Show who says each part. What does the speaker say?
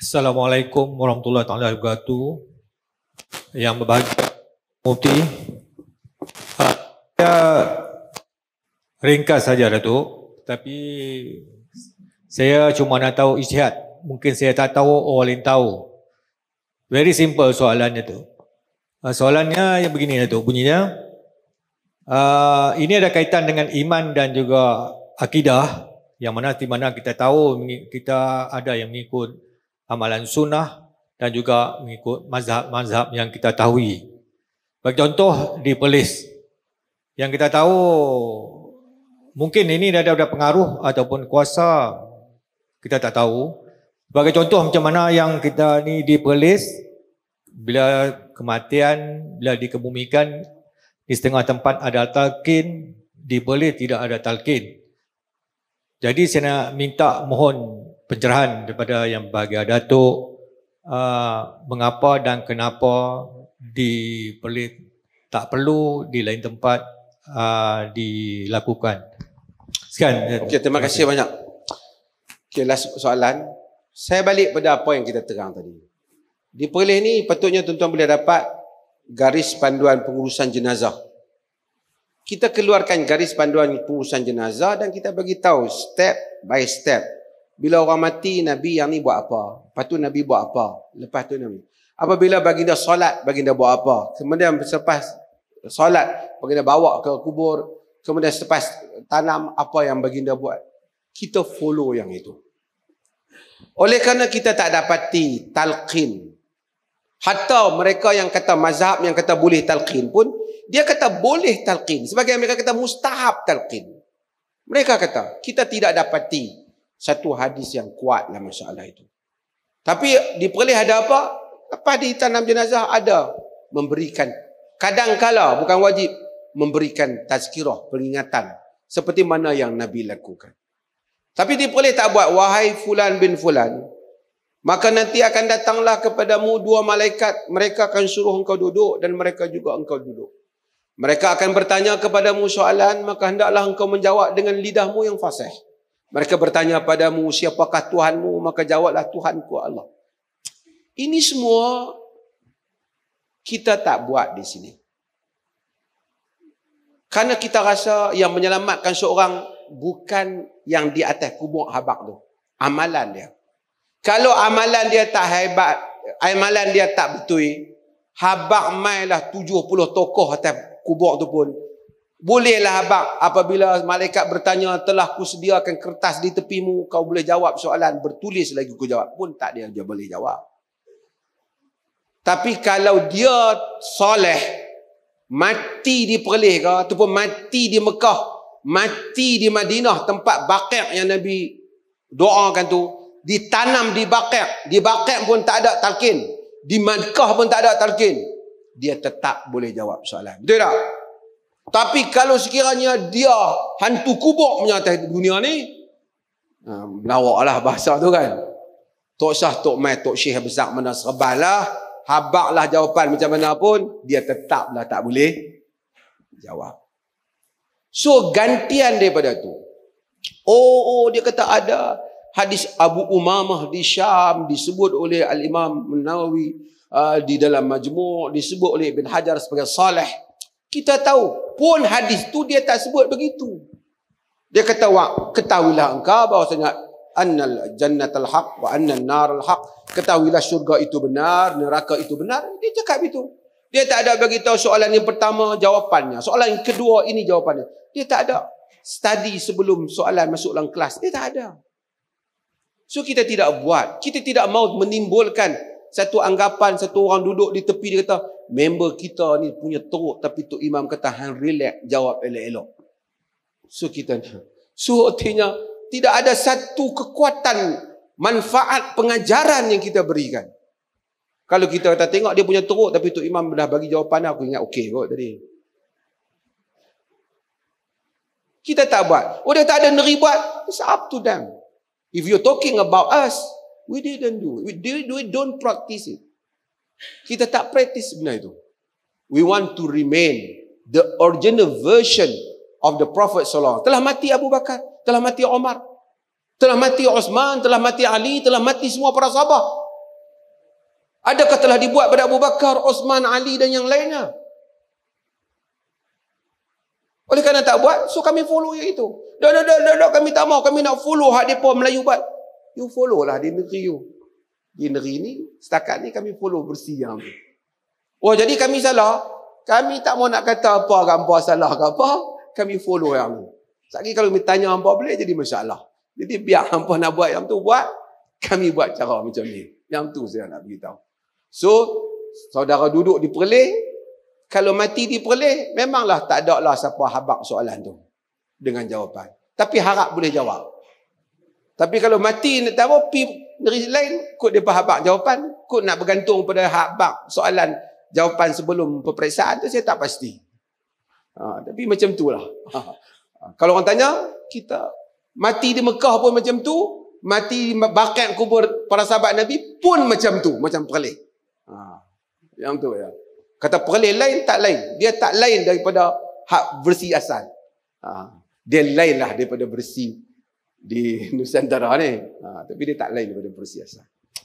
Speaker 1: Assalamualaikum warahmatullahi taala wabarakatuh. Yang berbahagia Mufti. Saya ha, ringkas saja tu, tapi saya cuma nak tahu isyihat. Mungkin saya tak tahu orang lain tahu. Very simple soalannya tu. Ha, soalannya yang begini tu, bunyinya. Uh, ini ada kaitan dengan iman dan juga akidah yang mana di mana kita tahu kita ada yang mengikut amalan sunnah dan juga mengikut mazhab-mazhab yang kita tahu. Bagi contoh di Perlis yang kita tahu mungkin ini ada ada pengaruh ataupun kuasa kita tak tahu. Sebagai contoh macam mana yang kita ni di Perlis bila kematian bila dikebumikan di setengah tempat ada talqin di Perlis tidak ada talqin. Jadi saya nak minta mohon pencerahan daripada yang bahagia Datuk uh, mengapa dan kenapa di diperli, tak perlu di lain tempat uh, dilakukan. Sekian. Okey, terima kasih banyak.
Speaker 2: Okey, last soalan. Saya balik pada apa yang kita terang tadi. Di Perlis ni patutnya tuan-tuan boleh dapat garis panduan pengurusan jenazah. Kita keluarkan garis panduan pengurusan jenazah dan kita bagi tahu step by step bila orang mati, Nabi yang ni buat apa? Lepas tu Nabi buat apa? Lepas tu Nabi. Apabila baginda solat, baginda buat apa? Kemudian selepas solat, baginda bawa ke kubur. Kemudian selepas tanam, apa yang baginda buat? Kita follow yang itu. Oleh kerana kita tak dapati talqin. Hatta mereka yang kata mazhab, yang kata boleh talqin pun, dia kata boleh talqin. Sebagai mereka kata mustahab talqin. Mereka kata, kita tidak dapati talqin satu hadis yang kuat dalam masalah itu. Tapi di Perlis ada apa? Lepas di tanam jenazah ada memberikan kadangkala bukan wajib memberikan tazkirah peringatan seperti mana yang Nabi lakukan. Tapi di Perlis tak buat wahai fulan bin fulan maka nanti akan datanglah kepadamu dua malaikat mereka akan suruh engkau duduk dan mereka juga engkau duduk. Mereka akan bertanya kepadamu soalan maka hendaklah engkau menjawab dengan lidahmu yang fasih. Mereka bertanya padamu, siapakah Tuhanmu? Maka jawablah, Tuhanku Allah. Ini semua kita tak buat di sini. Karena kita rasa yang menyelamatkan seorang bukan yang di atas kubur habak tu. Amalan dia. Kalau amalan dia tak hebat, amalan dia tak betul, habak mailah 70 tokoh atas kubur tu pun Bolehlah abang apabila malaikat bertanya telah ku sediakan kertas di tepimu kau boleh jawab soalan bertulis lagi ku jawab pun tak dia dia boleh jawab. Tapi kalau dia soleh mati di Perlis ke ataupun mati di Mekah, mati di Madinah tempat Baqir yang Nabi doakan tu, ditanam di Baqir, di Baqir pun tak ada talqin, di Mekah pun tak ada talqin, dia tetap boleh jawab soalan. Betul tak? Tapi kalau sekiranya dia hantu kubur punya atas dunia ni, ha, melawak lah bahasa tu kan. Tok Syah, Tok Mai, Tok Syih, Besar, Mana Serbal lah. Habak lah jawapan macam mana pun, dia tetap lah tak boleh jawab. So, gantian daripada tu. Oh, oh dia kata ada hadis Abu Umamah di Syam disebut oleh Al-Imam Nawawi uh, di dalam majmuk disebut oleh Ibn Hajar sebagai salih kita tahu pun hadis tu dia tak sebut begitu. Dia kata wa ketahuilah engkau bahawasanya annal jannatal haq wa annan naral haq. Ketahuilah syurga itu benar, neraka itu benar. Dia cakap begitu. Dia tak ada bagi tahu soalan yang pertama jawapannya. Soalan yang kedua ini jawapannya. Dia tak ada study sebelum soalan masuk dalam kelas. Dia tak ada. So kita tidak buat. Kita tidak mahu menimbulkan satu anggapan satu orang duduk di tepi dia kata member kita ni punya teruk tapi tu Imam kata hang relax jawab elok-elok. So kita So artinya tidak ada satu kekuatan manfaat pengajaran yang kita berikan. Kalau kita kata tengok dia punya teruk tapi tu Imam dah bagi jawapan aku ingat okey kot tadi. Kita tak buat. Oh dia tak ada buat. It's up to them. If you're talking about us, we didn't do it. We, do, we don't practice it. Kita tak praktis sebenarnya itu. We want to remain the original version of the Prophet SAW. Telah mati Abu Bakar. Telah mati Omar. Telah mati Osman. Telah mati Ali. Telah mati semua para sahabat. Adakah telah dibuat pada Abu Bakar, Osman, Ali dan yang lainnya? Oleh kerana tak buat, so kami follow yang itu. Dah, dah, dah, dah, kami tak mau. Kami nak follow hak mereka Melayu buat. You follow lah di negeri you di negeri ni setakat ni kami follow bersih yang tu. Oh jadi kami salah. Kami tak mau nak kata apa gambar salah ke apa. Kami follow yang tu. Sekali kalau kami tanya hampa boleh jadi masalah. Jadi biar apa nak buat yang tu buat. Kami buat cara macam ni. Yang tu saya nak beritahu. So saudara duduk di perleh. Kalau mati di perleh memanglah tak ada lah siapa habak soalan tu. Dengan jawapan. Tapi harap boleh jawab. Tapi kalau mati nak tahu, pergi negeri lain kod dia faham jawapan kod nak bergantung pada hak bab soalan jawapan sebelum peperiksaan tu saya tak pasti ha, tapi macam tu lah ha, ha. kalau orang tanya kita mati di Mekah pun macam tu mati di bakat kubur para sahabat Nabi pun macam tu macam perlih ha, yang tu ya kata perlih lain tak lain dia tak lain daripada hak bersih asal ha, dia lainlah daripada bersih di Nusantara ni. Ha, tapi dia tak lain daripada Persia